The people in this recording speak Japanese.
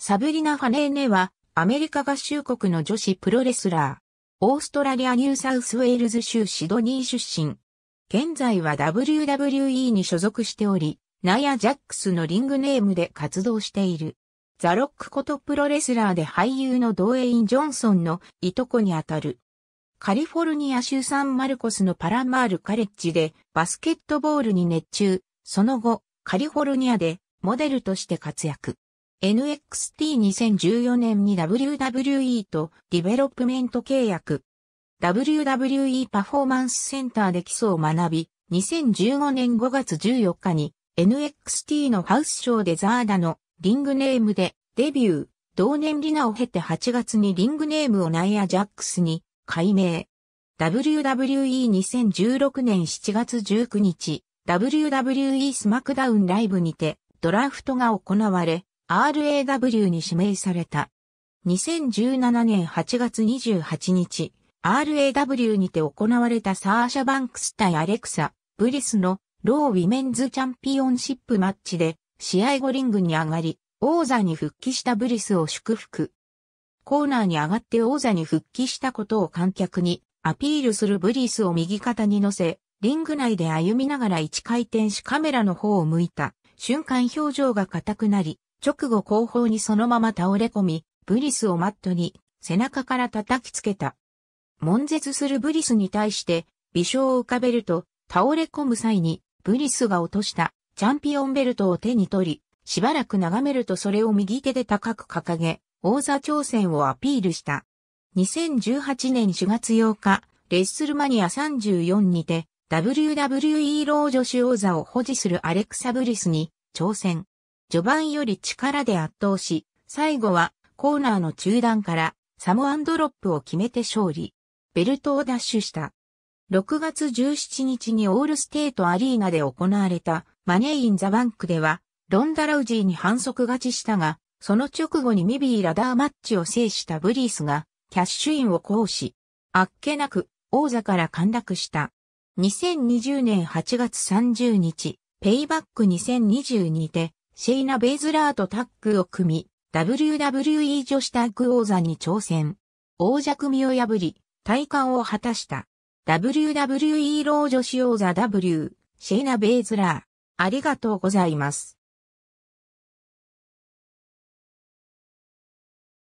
サブリナ・ファネーネは、アメリカ合衆国の女子プロレスラー。オーストラリア・ニューサウスウェールズ州シドニー出身。現在は WWE に所属しており、ナイア・ジャックスのリングネームで活動している。ザ・ロックことプロレスラーで俳優のドウェイン・ジョンソンのいとこにあたる。カリフォルニア州サンマルコスのパラマールカレッジでバスケットボールに熱中、その後、カリフォルニアでモデルとして活躍。NXT2014 年に WWE とディベロップメント契約。WWE パフォーマンスセンターで基礎を学び、2015年5月14日に NXT のハウスショーでザーダのリングネームでデビュー。同年リナを経て8月にリングネームをナイア・ジャックスに改名。WWE2016 年7月19日、WWE スマクダウンライブにてドラフトが行われ、RAW に指名された。2017年8月28日、RAW にて行われたサーシャ・バンクス対アレクサ、ブリスのロー・ウィメンズ・チャンピオンシップマッチで試合後リングに上がり、王座に復帰したブリスを祝福。コーナーに上がって王座に復帰したことを観客にアピールするブリスを右肩に乗せ、リング内で歩みながら一回転しカメラの方を向いた瞬間表情が硬くなり、直後後方にそのまま倒れ込み、ブリスをマットに背中から叩きつけた。悶絶するブリスに対して微笑を浮かべると倒れ込む際にブリスが落としたチャンピオンベルトを手に取り、しばらく眺めるとそれを右手で高く掲げ、王座挑戦をアピールした。2018年4月8日、レッスルマニア34にて、WWE 老女子王座を保持するアレクサ・ブリスに挑戦。序盤より力で圧倒し、最後はコーナーの中段からサモアンドロップを決めて勝利。ベルトを奪取した。6月17日にオールステートアリーナで行われたマネーインザバンクでは、ロンダ・ラウジーに反則勝ちしたが、その直後にミビーラダーマッチを制したブリースが、キャッシュインを行使。あっけなく、王座から陥落した。2020年8月30日、ペイバック2022で、シェイナ・ベイズラーとタッグを組み、WWE 女子タッグ王座に挑戦。王者組を破り、体幹を果たした。WWE ロー女子王座 W、シェイナ・ベイズラー。ありがとうございます。